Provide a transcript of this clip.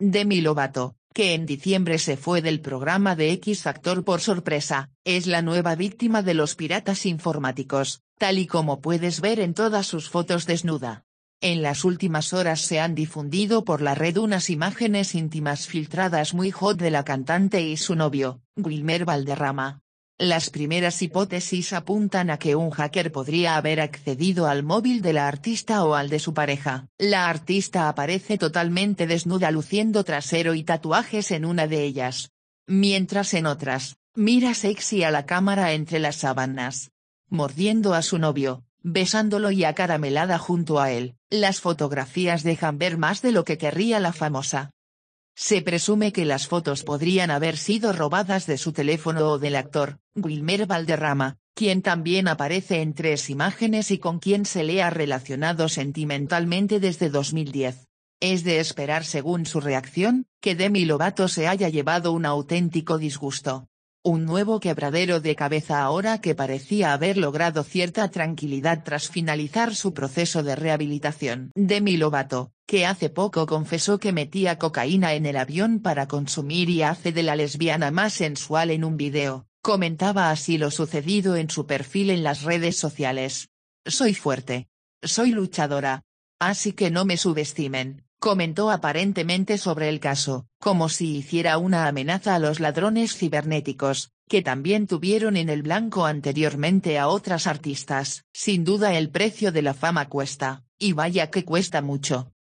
Demi Lovato, que en diciembre se fue del programa de X Factor por sorpresa, es la nueva víctima de los piratas informáticos, tal y como puedes ver en todas sus fotos desnuda. En las últimas horas se han difundido por la red unas imágenes íntimas filtradas muy hot de la cantante y su novio, Wilmer Valderrama, las primeras hipótesis apuntan a que un hacker podría haber accedido al móvil de la artista o al de su pareja. La artista aparece totalmente desnuda luciendo trasero y tatuajes en una de ellas. Mientras en otras, mira sexy a la cámara entre las sábanas. Mordiendo a su novio, besándolo y acaramelada junto a él, las fotografías dejan ver más de lo que querría la famosa. Se presume que las fotos podrían haber sido robadas de su teléfono o del actor, Wilmer Valderrama, quien también aparece en tres imágenes y con quien se le ha relacionado sentimentalmente desde 2010. Es de esperar según su reacción, que Demi Lovato se haya llevado un auténtico disgusto. Un nuevo quebradero de cabeza ahora que parecía haber logrado cierta tranquilidad tras finalizar su proceso de rehabilitación. Demi Lovato, que hace poco confesó que metía cocaína en el avión para consumir y hace de la lesbiana más sensual en un video, comentaba así lo sucedido en su perfil en las redes sociales. Soy fuerte. Soy luchadora. Así que no me subestimen, comentó aparentemente sobre el caso, como si hiciera una amenaza a los ladrones cibernéticos, que también tuvieron en el blanco anteriormente a otras artistas. Sin duda el precio de la fama cuesta, y vaya que cuesta mucho.